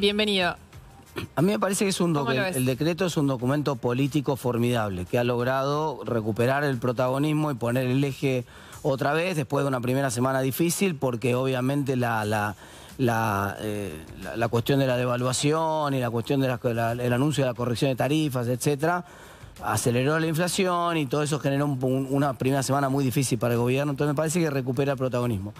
bienvenido. A mí me parece que es un el decreto es un documento político formidable que ha logrado recuperar el protagonismo y poner el eje otra vez después de una primera semana difícil porque obviamente la, la, la, eh, cuestión de la devaluación y la cuestión del anuncio de la corrección de tarifas, etcétera, aceleró la inflación y todo eso generó una primera semana muy difícil para el gobierno. Entonces me parece que recupera el protagonismo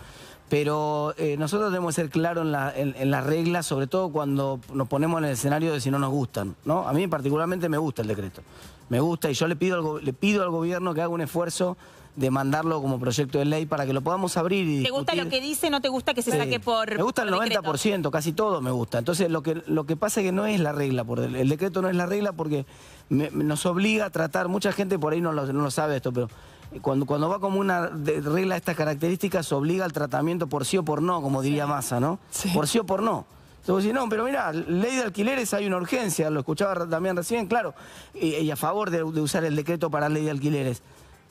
pero eh, nosotros debemos ser claros en, las reglas, sobre todo cuando nos ponemos en el escenario de si no nos gustan. ¿no? A mí particularmente me gusta el decreto, me gusta y yo le pido al, le pido al gobierno que haga un esfuerzo de mandarlo como proyecto de ley para que lo podamos abrir y ¿Te gusta lo que dice? ¿No te gusta que se saque por Me gusta el 90%, casi todo me gusta. Entonces lo que, lo que pasa es que no es la regla, por el, decreto no es la regla porque nos obliga a tratar, mucha gente por ahí no no lo sabe esto, pero cuando, cuando va como una regla de estas características, obliga al tratamiento por sí o por no, como diría Massa, ¿no? Por sí o por no. Entonces vos no, pero mira, ley de alquileres hay una urgencia, lo escuchaba también recién, claro, y, a favor de, usar el decreto para ley de alquileres.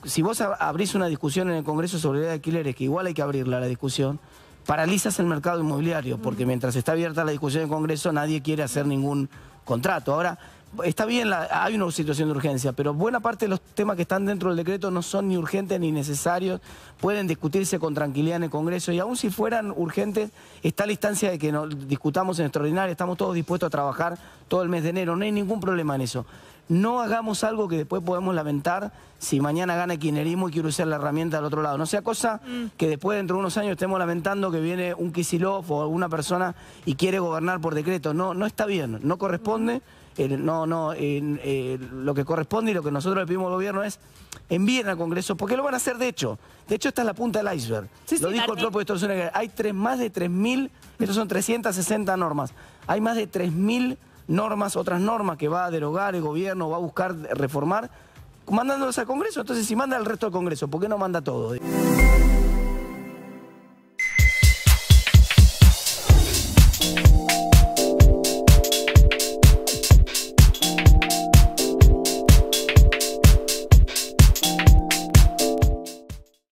Si vos abrís una discusión en el Congreso sobre ley de alquileres, que igual hay que abrirla la discusión, paralizas el mercado inmobiliario, porque mientras está abierta la discusión en el Congreso nadie quiere hacer ningún contrato. Ahora, está bien, hay una situación de urgencia, pero buena parte de los temas que están dentro del decreto no son ni urgentes ni necesarios, pueden discutirse con tranquilidad en el Congreso y aun si fueran urgentes, está la instancia de que nos discutamos en extraordinario, estamos todos dispuestos a trabajar todo el mes de enero, no hay ningún problema en eso no hagamos algo que después podemos lamentar si mañana gana el y quiere usar la herramienta del otro lado. No sea cosa mm. que después dentro de unos años estemos lamentando que viene un Kisilov o alguna persona y quiere gobernar por decreto. No, no está bien, no corresponde. Mm. no, no, eh, lo que corresponde y lo que nosotros le pedimos al gobierno es envíen al Congreso, porque lo van a hacer de hecho. De hecho, esta es la punta del iceberg. lo dijo el propio Hay tres, más de 3.000, estos son 360 normas, hay más de 3.000 normas, otras normas que va a derogar el gobierno, va a buscar reformar, mandándolas al Congreso. Entonces, si manda al resto del Congreso, ¿por qué no manda todo?